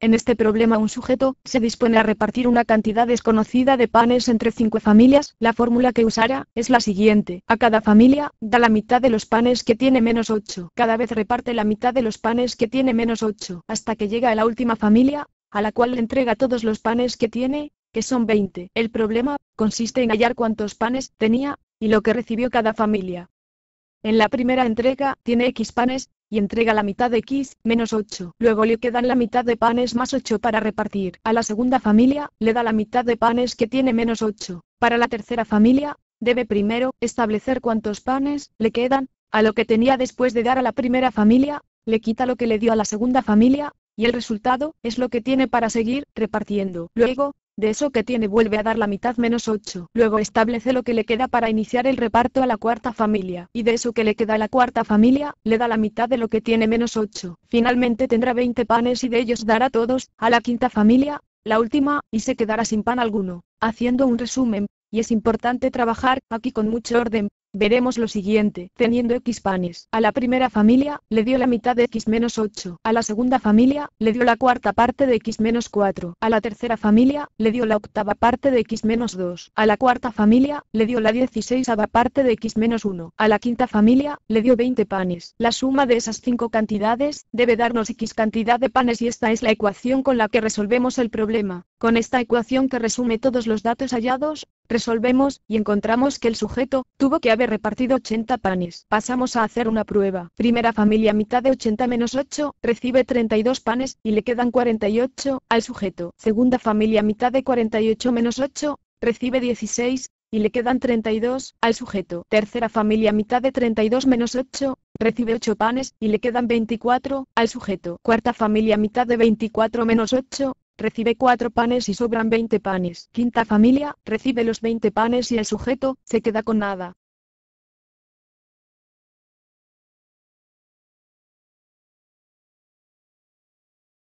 En este problema un sujeto se dispone a repartir una cantidad desconocida de panes entre cinco familias. La fórmula que usará es la siguiente. A cada familia, da la mitad de los panes que tiene menos 8. Cada vez reparte la mitad de los panes que tiene menos 8, hasta que llega a la última familia, a la cual le entrega todos los panes que tiene, que son 20. El problema consiste en hallar cuántos panes tenía, y lo que recibió cada familia. En la primera entrega tiene X panes, y entrega la mitad de X, menos 8. Luego le quedan la mitad de panes más 8 para repartir. A la segunda familia, le da la mitad de panes que tiene menos 8. Para la tercera familia, debe primero establecer cuántos panes le quedan, a lo que tenía después de dar a la primera familia, le quita lo que le dio a la segunda familia, y el resultado es lo que tiene para seguir repartiendo. Luego, de eso que tiene vuelve a dar la mitad menos 8. Luego establece lo que le queda para iniciar el reparto a la cuarta familia. Y de eso que le queda a la cuarta familia, le da la mitad de lo que tiene menos 8. Finalmente tendrá 20 panes y de ellos dará todos, a la quinta familia, la última, y se quedará sin pan alguno. Haciendo un resumen, y es importante trabajar, aquí con mucho orden, Veremos lo siguiente, teniendo x panes. A la primera familia, le dio la mitad de x menos 8. A la segunda familia, le dio la cuarta parte de x menos 4. A la tercera familia, le dio la octava parte de x menos 2. A la cuarta familia, le dio la dieciséisava parte de x menos 1. A la quinta familia, le dio 20 panes. La suma de esas cinco cantidades, debe darnos x cantidad de panes y esta es la ecuación con la que resolvemos el problema. Con esta ecuación que resume todos los datos hallados, Resolvemos, y encontramos que el sujeto, tuvo que haber repartido 80 panes. Pasamos a hacer una prueba. Primera familia mitad de 80 menos 8, recibe 32 panes, y le quedan 48, al sujeto. Segunda familia mitad de 48 menos 8, recibe 16, y le quedan 32, al sujeto. Tercera familia mitad de 32 menos 8, recibe 8 panes, y le quedan 24, al sujeto. Cuarta familia mitad de 24 menos 8, recibe cuatro panes y sobran 20 panes. Quinta familia, recibe los 20 panes y el sujeto, se queda con nada.